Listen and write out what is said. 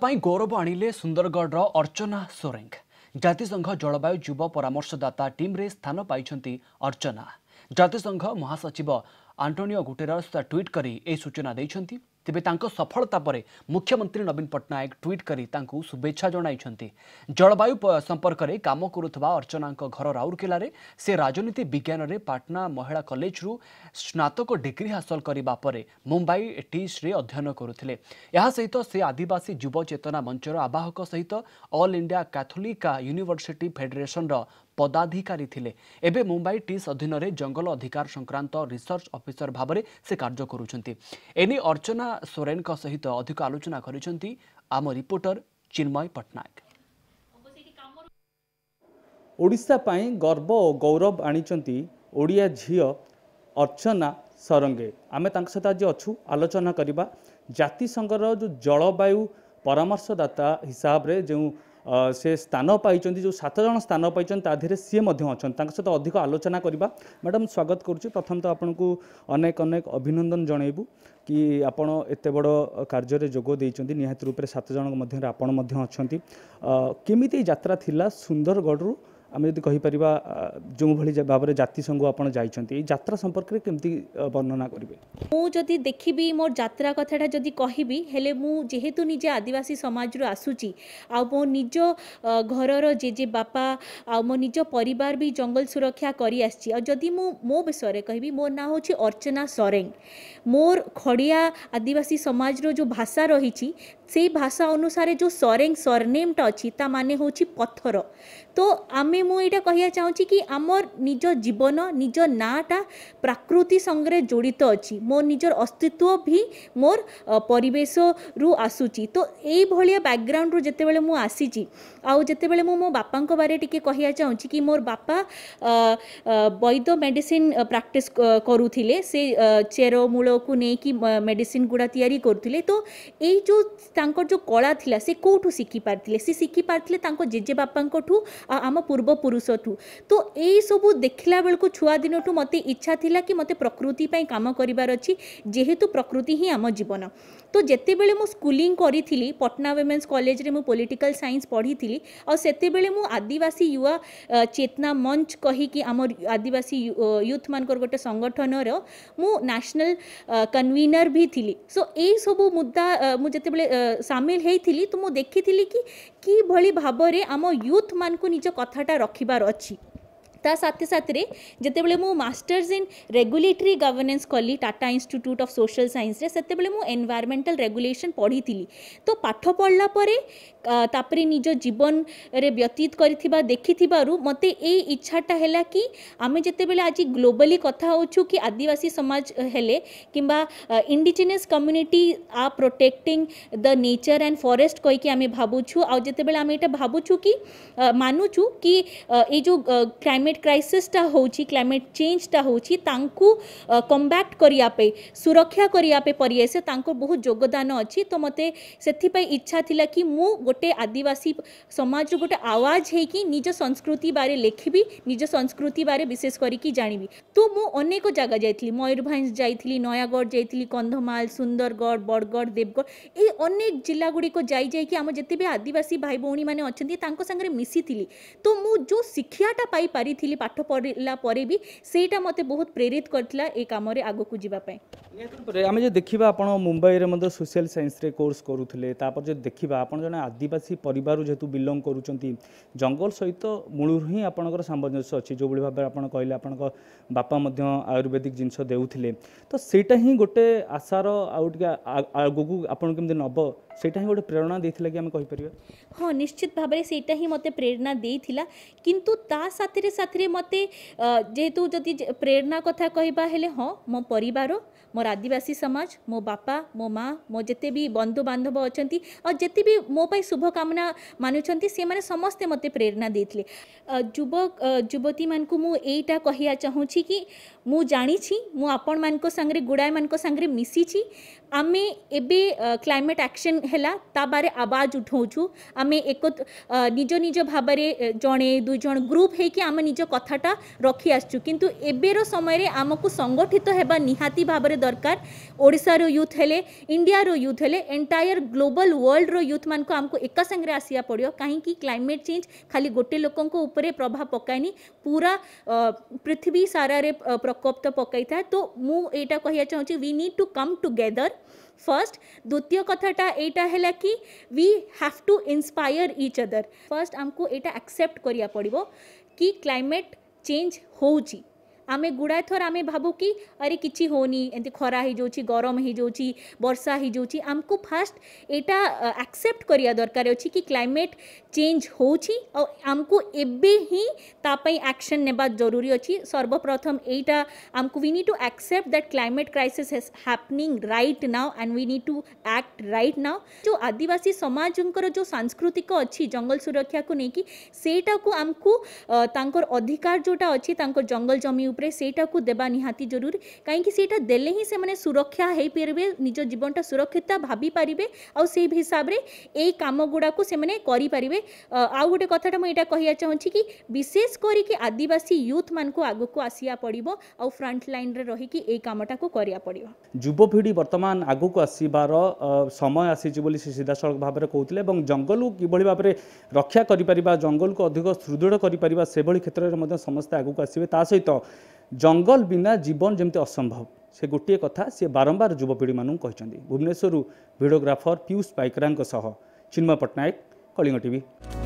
पाई गौरव आणिले सुन्दरगड र अर्चना सोरेङ जातिसङ्घ जलवायु परामर्शदाता परमर्शदार रे स्थान पा अर्चना जातिसङ्घ महासचिव आन्टोनियो गुटेरास ट्विट ए सूचना तेबे सफलता सफलताप मुख्यमंत्री नवीन पट्टनायक ट्विट गरि जलवायु सम्पर्क अर्चनाको घर से राजनीति विज्ञान विज्ञानले पटना महिला कलेज्रु स्नातक डिग्री हासिल हासल मुम्बई टीस अध्ययन सहित से आदिवासी चेतना मञ्चर आवाहक सहित all India Catholic University Federation र पदाधिक ए मुम्बई टिस् अधीनर जंगल अधिकार संक्रांत रिसर्च अफिसर भावर सेयर एनै अर्चना ସୋରେନଙ୍କ ସହିତ ଅଧିକ ଆଲୋଚନା କରିଛନ୍ତି ଆମ ରିପୋର୍ଟର ଚିନ୍ମୟ ପଟ୍ଟନାୟକ ଓଡ଼ିଶା ପାଇଁ ଗର୍ବ ଓ ଗୌରବ ଆଣିଛନ୍ତି ଓଡ଼ିଆ ଝିଅ ଅର୍ଚ୍ଚନା ସରଙ୍ଗେ ଆମେ ତାଙ୍କ ସହିତ ଆଜି ଅଛୁ ଆଲୋଚନା କରିବା ଜାତିସଂଘର ଯେଉଁ ଜଳବାୟୁ ପରାମର୍ଶଦାତା ହିସାବରେ ଯେଉଁ ସେ ସ୍ଥାନ ପାଇଛନ୍ତି ଯେଉଁ ସାତ ଜଣ ସ୍ଥାନ ପାଇଛନ୍ତି ତା ଦେହରେ ସିଏ ମଧ୍ୟ ଅଛନ୍ତି ତାଙ୍କ ସହିତ ଅଧିକ ଆଲୋଚନା କରିବା ମ୍ୟାଡ଼ାମ୍ ସ୍ୱାଗତ କରୁଛି ପ୍ରଥମତଃ ଆପଣଙ୍କୁ ଅନେକ ଅନେକ ଅଭିନନ୍ଦନ ଜଣାଇବୁ କି ଆପଣ ଏତେ ବଡ଼ କାର୍ଯ୍ୟରେ ଯୋଗ ଦେଇଛନ୍ତି ନିହାତି ରୂପରେ ସାତ ଜଣଙ୍କ ମଧ୍ୟରେ ଆପଣ ମଧ୍ୟ ଅଛନ୍ତି କେମିତି ଯାତ୍ରା ଥିଲା ସୁନ୍ଦରଗଡ଼ରୁ ଆମେ ଯଦି କହିପାରିବା ଯେଉଁଭଳି ଭାବରେ ଜାତିସଂଘ ଆପଣ ଯାଇଛନ୍ତି ଏଇ ଯାତ୍ରା ସମ୍ପର୍କରେ କେମିତି ବର୍ଣ୍ଣନା କରିବେ ମୁଁ ଯଦି ଦେଖିବି ମୋର ଯାତ୍ରା କଥାଟା ଯଦି କହିବି ହେଲେ ମୁଁ ଯେହେତୁ ନିଜେ ଆଦିବାସୀ ସମାଜରୁ ଆସୁଛି ଆଉ ମୋ ନିଜ ଘରର ଜେଜେ ବାପା ଆଉ ମୋ ନିଜ ପରିବାର ବି ଜଙ୍ଗଲ ସୁରକ୍ଷା କରି ଆସିଛି ଆଉ ଯଦି ମୁଁ ମୋ ବିଷୟରେ କହିବି ମୋ ନାଁ ହେଉଛି ଅର୍ଚ୍ଚନା ସରେଙ୍ଗ ମୋର ଖଡ଼ିଆ ଆଦିବାସୀ ସମାଜର ଯେଉଁ ଭାଷା ରହିଛି ସେଇ ଭାଷା ଅନୁସାରେ ଯେଉଁ ସରେଙ୍ଗ ସରନେମ୍ଟା ଅଛି ତା ମାନେ ହେଉଛି ପଥର তো ଆମେ ମୁଁ ଏଇଟା କହିବା ଚାହୁଁଛି କି ଆମର ନିଜ ଜୀବନ ନିଜ ନାଁଟା ପ୍ରାକୃତି ସାଙ୍ଗରେ ଜଡ଼ିତ ଅଛି ମୋ ନିଜର ଅସ୍ତିତ୍ୱ ବି ମୋର ପରିବେଶରୁ ଆସୁଛି ତ ଏଇଭଳିଆ ବ୍ୟାକଗ୍ରାଉଣ୍ଡରୁ ଯେତେବେଳେ ମୁଁ ଆସିଛି ଆଉ ଯେତେବେଳେ ମୁଁ ମୋ ବାପାଙ୍କ ବାରେ ଟିକେ କହିବା ଚାହୁଁଛି କି ମୋର ବାପା ବୈଦ ମେଡ଼ିସିନ୍ ପ୍ରାକ୍ଟିସ୍ କରୁଥିଲେ ସେ ଚେର ମୂଳକୁ ନେଇକି ମେଡ଼ିସିନ୍ ଗୁଡ଼ା ତିଆରି କରୁଥିଲେ ତ ଏଇ ଯେଉଁ ତାଙ୍କର ଯେଉଁ କଳା ଥିଲା ସେ କେଉଁଠୁ ଶିଖିପାରିଥିଲେ ସେ ଶିଖିପାରିଥିଲେ ତାଙ୍କ ଜେଜେବାପାଙ୍କଠୁ आम ପୂର୍ବପୁରୁଷଠୁ ତ ଏଇସବୁ ଦେଖିଲା ବେଳକୁ ଛୁଆଦିନଠୁ ମୋତେ ଇଚ୍ଛା ଥିଲା କି ମୋତେ ପ୍ରକୃତି ପାଇଁ କାମ କରିବାର ଅଛି ଯେହେତୁ ପ୍ରକୃତି ହିଁ ଆମ ଜୀବନ ᱡᱮᱛᱮ બિલે ম স্কুলিং করিছিলি পটনা উইমেনস কলেজ রে ম পলিটিক্যাল সায়েন্স পড়িছিলি অ সেতে বেলে ম আদিবাসী যুৱ চেতনা মঞ্চ কহি কি আমৰ আদিবাসী যুৱথ মানকৰ গটে সংগঠনৰ ম ন্যাশনাল কনভিনার ভিছিলি সো এই সব মুদ্দা ম জেতে বেলে শামিল হৈছিলি ত ম দেখিছিলি কি কি ভলি ভাবৰে আমৰ যুৱথ মানক নিজ কথাটা ৰখিবৰ আছে ତା ସାଥେ ସାଥିରେ ଯେତେବେଳେ ମୁଁ ମାଷ୍ଟର୍ସ ଇନ୍ ରେଗୁଲେଟରୀ ଗଭର୍ନେନ୍ସ କଲି ଟାଟା ଇନଷ୍ଟିଚ୍ୟୁଟ୍ ଅଫ୍ ସୋସିଆଲ ସାଇନ୍ସରେ ସେତେବେଳେ ମୁଁ ଏନଭାୟରମେଣ୍ଟାଲ ରେଗୁଲେସନ୍ ପଢ଼ିଥିଲି ତ ପାଠ ପଢ଼ିଲା ପରେ ତାପରେ ନିଜ ଜୀବନରେ ବ୍ୟତୀତ କରିଥିବା ଦେଖିଥିବାରୁ ମୋତେ ଏଇ ଇଚ୍ଛାଟା ହେଲା କି ଆମେ ଯେତେବେଳେ ଆଜି ଗ୍ଲୋବାଲି କଥା ହେଉଛୁ କି ଆଦିବାସୀ ସମାଜ ହେଲେ କିମ୍ବା indigenous community are protecting the nature and forest କହିକି ଆମେ ଭାବୁଛୁ ଆଉ ଯେତେବେଳେ ଆମେ ଏଇଟା ଭାବୁଛୁ କି ମାନୁଛୁ କି ଏଇ ଯେଉଁ କ୍ରାଇମ୍ क्लैमेट क्राइसीसटा हो क्लैमेट चेजटा हो कम्बैक्ट करने सुरक्षा करने पर बहुत योगदान अच्छे तो मत से इच्छा थी कि मु गोटे आदिवासी समाज गोटे आवाज हो कि निज संस्कृति बारे लिखी निज संस्कृति बारे विशेष करी जानवी तो मुझे जगह जा मयूरभ जा नयगढ़ जा कंधमाल सुंदरगढ़ बड़गढ़ देवगढ़ ये जिला गुड़िक जाई आम जिते भी आदिवासी भाई भाई मैंने अच्छा मिसी थी तो मुझे शिक्षा शिक्षाटा ନେଇଥିଲି ପାଠ ପଢ଼ିଲା ପରେ ବି ସେଇଟା ମୋତେ ବହୁତ ପ୍ରେରିତ କରିଥିଲା ଏ କାମରେ ଆଗକୁ ଯିବା ପାଇଁ ଆମେ ଯଦି ଦେଖିବା ଆପଣ ମୁମ୍ବାଇରେ ମଧ୍ୟ ସୋସିଆଲ ସାଇନ୍ସରେ କୋର୍ସ କରୁଥିଲେ ତାପରେ ଯଦି ଦେଖିବା ଆପଣ ଜଣେ ଆଦିବାସୀ ପରିବାରରୁ ଯେହେତୁ ବିଲଙ୍ଗ କରୁଛନ୍ତି ଜଙ୍ଗଲ ସହିତ ମୂଳରୁ ହିଁ ଆପଣଙ୍କର ସାମଞ୍ଜସ୍ୟ ଅଛି ଯେଉଁଭଳି ଭାବରେ ଆପଣ କହିଲେ ଆପଣଙ୍କ ବାପା ମଧ୍ୟ ଆୟୁର୍ବେଦିକ ଜିନିଷ ଦେଉଥିଲେ ତ ସେଇଟା ହିଁ ଗୋଟେ ଆଶାର ଆଉ ଟିକେ ଆଗକୁ ଆପଣ କେମିତି ନେବ ସେଇଟା ହିଁ ଗୋଟେ ପ୍ରେରଣା ଦେଇଥିଲା କି ଆମେ କହିପାରିବା ହଁ ନିଶ୍ଚିତ ଭାବରେ ସେଇଟା ହିଁ ମୋତେ ପ୍ରେରଣା ଦେଇଥିଲା କିନ୍ତୁ ତା ସାଥିରେ ସାଥିରେ ପାଖରେ ମୋତେ ଯେହେତୁ ଯଦି ପ୍ରେରଣା କଥା କହିବା ହେଲେ ହଁ ମୋ ପରିବାର मोर आदिवासी समाज मो बापा मो माँ मो जिते भी बंधु बांधव अच्छा और जिते भी मोपाई शुभकामना मानुंट से मैंने समस्ते मत प्रेरणा देते युवक युवती मान मुटा कहवा चाहूँगी कि मु जाणी मु आपण मान सांगे गुड़ाए मान सांगे आम एवं क्लाइमेट एक्शन है बारे आवाज उठाऊ आम एक निज निज भाव जड़े दुईज ग्रुप हो कथाटा रखी आसचु किंतु एबेर समय आमको संगठित होगा निहाती भाव दरकार ओडार यूथ हेले इंडिया यूथ हेले एंटायर ग्लोबल वर्ल्ड मान को आमको एक सांगे आसवा पड़ो कहीं क्लैमेट चेंज खाली गोटे लोक प्रभाव पक पूरा पृथ्वी सारे प्रकोप तो पकई था तो मुझे कह चाहिए we need to come together first द्वितीय कथाटा यहाँ है कि we have to inspire each other first आमको यहाँ आक्सेप्ट करा पड़ो कि क्लैमेट चेंज हो आम गुड़ाए थर आम भावु कि अरे कि होनी एमती खरा हो गरम हो वर्षा हो आमको फास्ट यटा आक्सेप्ट दरकार अच्छी कि क्लैमेट चेंज होमको एवं ही आक्शन ने जरूरी अच्छी सर्वप्रथम यहाँ आमको we need to accept that climate crisis has happening right now and we need to act right now जो आदिवासी समाज जो सांस्कृतिक अच्छी जंगल सुरक्षा को लेकिन सेटा को आमको अधिकार जोटा अच्छी जंगल जमी উপরে ସେଇଟାକୁ ଦେବା ନିହାତି ଜରୁରୀ କାହିଁକି ସେଇଟା ଦେଲେ ହିଁ ସେମାନେ ସୁରକ୍ଷା ହେଇପାରିବେ ନିଜ ଜୀବନଟା ସୁରକ୍ଷିତ ଭାବିପାରିବେ ଆଉ ସେଇ ହିସାବରେ ଏଇ କାମ ଗୁଡ଼ାକୁ ସେମାନେ କରିପାରିବେ ଆଉ ଗୋଟେ କଥାଟା ମୁଁ ଏଇଟା କହିବାକୁ ଚାହୁଁଛି କି ବିଶେଷ କରିକି ଆଦିବାସୀ ୟୁଥ୍ମାନଙ୍କୁ ଆଗକୁ ଆସିବା ପଡ଼ିବ ଆଉ ଫ୍ରଣ୍ଟ ଲାଇନ୍ରେ ରହିକି ଏଇ କାମଟାକୁ କରିବା ପଡ଼ିବ ଯୁବପିଢ଼ି ବର୍ତ୍ତମାନ ଆଗକୁ ଆସିବାର ସମୟ ଆସିଛି ବୋଲି ସେ ସିଧାସଳଖ ଭାବରେ କହୁଥିଲେ ଏବଂ ଜଙ୍ଗଲକୁ କିଭଳି ଭାବରେ ରକ୍ଷା କରିପାରିବା ଜଙ୍ଗଲକୁ ଅଧିକ ସୁଦୃଢ଼ କରିପାରିବା ସେଭଳି କ୍ଷେତ୍ରରେ ମଧ୍ୟ ସମସ୍ତେ ଆଗକୁ ଆସିବେ ତା ସହିତ जंगल बिना जीवन जम्ति असम्भव से गुटिए कथा से बारम्बार युवा पिढी मानु कहिछन्दि भुवनेश्वरु भिडियोग्राफर प्युस स्पाइकराङको सह सिनेमा पटनायक कलिंगा टिभी